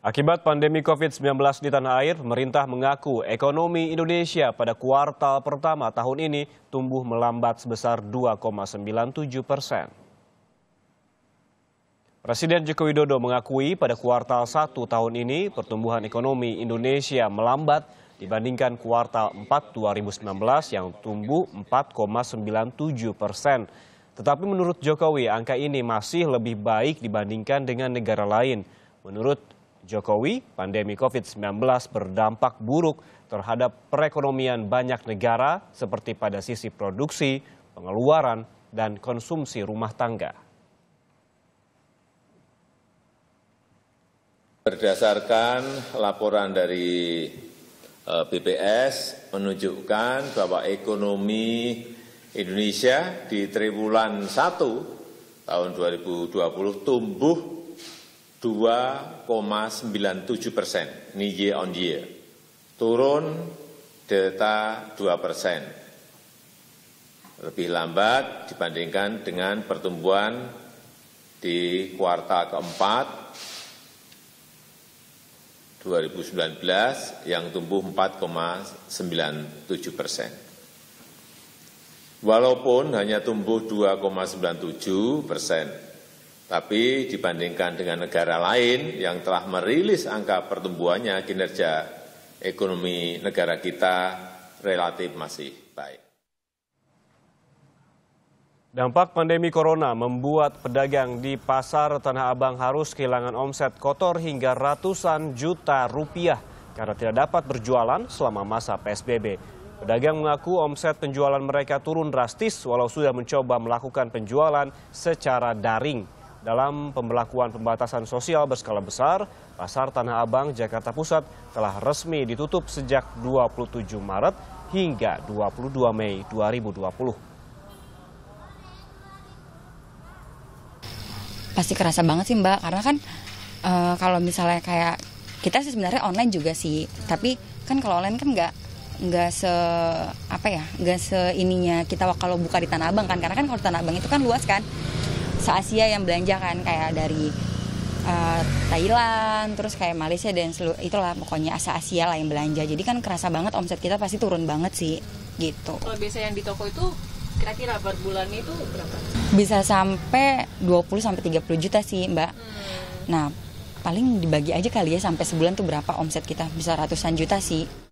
Akibat pandemi COVID-19 di tanah air, pemerintah mengaku ekonomi Indonesia pada kuartal pertama tahun ini tumbuh melambat sebesar 2,97 persen. Presiden Joko Widodo mengakui pada kuartal 1 tahun ini pertumbuhan ekonomi Indonesia melambat dibandingkan kuartal 4 2019 yang tumbuh 4,97 persen. Tetapi menurut Jokowi angka ini masih lebih baik dibandingkan dengan negara lain. Menurut Jokowi, pandemi COVID-19 berdampak buruk terhadap perekonomian banyak negara seperti pada sisi produksi, pengeluaran, dan konsumsi rumah tangga. Berdasarkan laporan dari e, BPS menunjukkan bahwa ekonomi Indonesia di triwulan 1 tahun 2020 tumbuh 2,97 persen, ini year on year. Turun delta 2 persen, lebih lambat dibandingkan dengan pertumbuhan di kuartal keempat 2019 yang tumbuh 4,97 persen. Walaupun hanya tumbuh 2,97 persen, tapi dibandingkan dengan negara lain yang telah merilis angka pertumbuhannya, kinerja ekonomi negara kita relatif masih baik. Dampak pandemi corona membuat pedagang di pasar Tanah Abang harus kehilangan omset kotor hingga ratusan juta rupiah karena tidak dapat berjualan selama masa PSBB. Pedagang mengaku omset penjualan mereka turun drastis walau sudah mencoba melakukan penjualan secara daring. Dalam pemberlakuan pembatasan sosial berskala besar, Pasar Tanah Abang Jakarta Pusat telah resmi ditutup sejak 27 Maret hingga 22 Mei 2020. Pasti kerasa banget sih Mbak, karena kan e, kalau misalnya kayak kita sih sebenarnya online juga sih, tapi kan kalau online kan nggak nggak se apa ya nggak se ininya kita kalau buka di tanah abang kan karena kan kalau tanah abang itu kan luas kan se Asia yang belanja kan kayak dari uh, Thailand terus kayak Malaysia dan seluruh itulah pokoknya se Asia lah yang belanja jadi kan kerasa banget omset kita pasti turun banget sih gitu kalau biasa yang di toko itu kira-kira per bulannya itu berapa bisa sampai 20 sampai 30 juta sih mbak hmm. nah paling dibagi aja kali ya sampai sebulan tuh berapa omset kita bisa ratusan juta sih